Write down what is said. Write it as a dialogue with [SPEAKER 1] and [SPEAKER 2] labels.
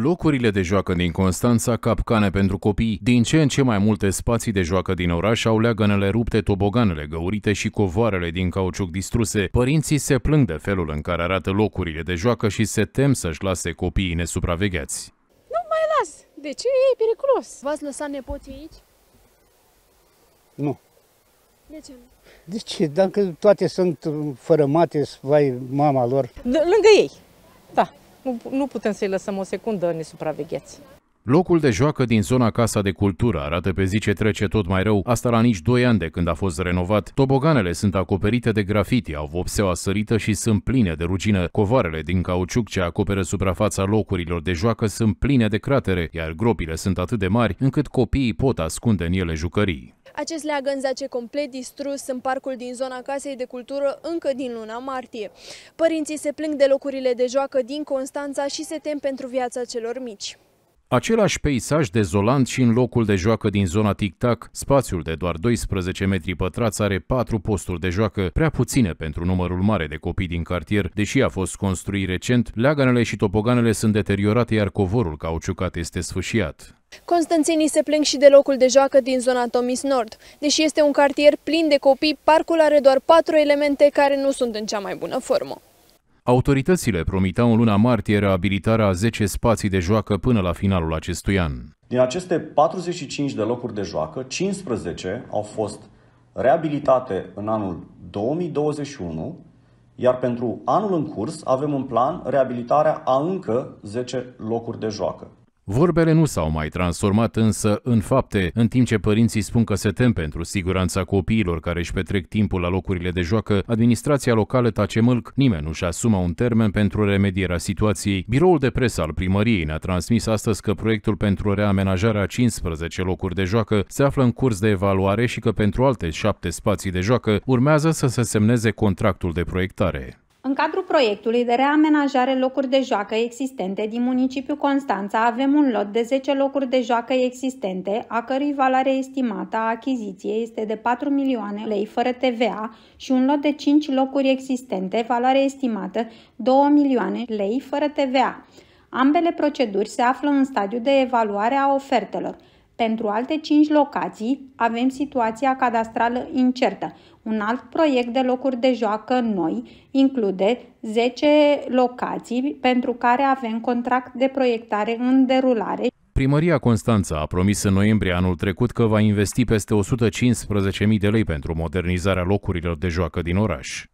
[SPEAKER 1] Locurile de joacă din Constanța, capcane pentru copii, din ce în ce mai multe spații de joacă din oraș au leagănele rupte, toboganele găurite și covoarele din cauciuc distruse. Părinții se plâng de felul în care arată locurile de joacă și se tem să-și lase copiii nesupravegheați.
[SPEAKER 2] Nu mai las! De ce? E periculos! V-ați lăsat nepoții aici? Nu. De ce nu?
[SPEAKER 1] De ce?
[SPEAKER 3] Dacă toate sunt fărămate, vai mama lor. De lângă ei, da. Nu, nu putem să-i lăsăm o secundă nesupravegheați.
[SPEAKER 1] Locul de joacă din zona Casa de Cultură arată pe zi ce trece tot mai rău, asta la nici 2 ani de când a fost renovat. Toboganele sunt acoperite de grafiti, au vopseaua sărită și sunt pline de rugină. Covarele din cauciuc ce acoperă suprafața locurilor de joacă sunt pline de cratere, iar gropile sunt atât de mari încât copiii pot ascunde în ele jucării.
[SPEAKER 2] Acest leagăn zace complet distrus în parcul din zona Casei de Cultură încă din luna martie. Părinții se plâng de locurile de joacă din Constanța și se tem pentru viața celor mici.
[SPEAKER 1] Același peisaj dezolant și în locul de joacă din zona Tic-Tac, spațiul de doar 12 metri pătrați are patru posturi de joacă, prea puține pentru numărul mare de copii din cartier, deși a fost construit recent, leaganele și topoganele sunt deteriorate, iar covorul cauciucat este sfâșiat.
[SPEAKER 2] Constanțenii se plâng și de locul de joacă din zona Tomis Nord. Deși este un cartier plin de copii, parcul are doar patru elemente care nu sunt în cea mai bună formă.
[SPEAKER 1] Autoritățile promitau în luna martie reabilitarea a 10 spații de joacă până la finalul acestui an. Din aceste 45 de locuri de joacă, 15 au fost reabilitate în anul 2021, iar pentru anul în curs avem în plan reabilitarea a încă 10 locuri de joacă. Vorbele nu s-au mai transformat însă în fapte, în timp ce părinții spun că se tem pentru siguranța copiilor care își petrec timpul la locurile de joacă, administrația locală tace mâlc, nimeni nu-și asuma un termen pentru remedierea situației. Biroul de presă al primăriei ne-a transmis astăzi că proiectul pentru reamenajarea 15 locuri de joacă se află în curs de evaluare și că pentru alte șapte spații de joacă urmează să se semneze contractul de proiectare.
[SPEAKER 3] În cadrul proiectului de reamenajare locuri de joacă existente din municipiul Constanța avem un lot de 10 locuri de joacă existente, a cărui valoare estimată a achiziției este de 4 milioane lei fără TVA și un lot de 5 locuri existente, valoare estimată 2 milioane lei fără TVA. Ambele proceduri se află în stadiu de evaluare a ofertelor. Pentru alte 5 locații avem situația cadastrală incertă. Un alt proiect de locuri de joacă noi include 10 locații pentru care avem contract de proiectare în derulare
[SPEAKER 1] Primăria Constanța a promis în noiembrie anul trecut că va investi peste 115.000 de lei pentru modernizarea locurilor de joacă din oraș.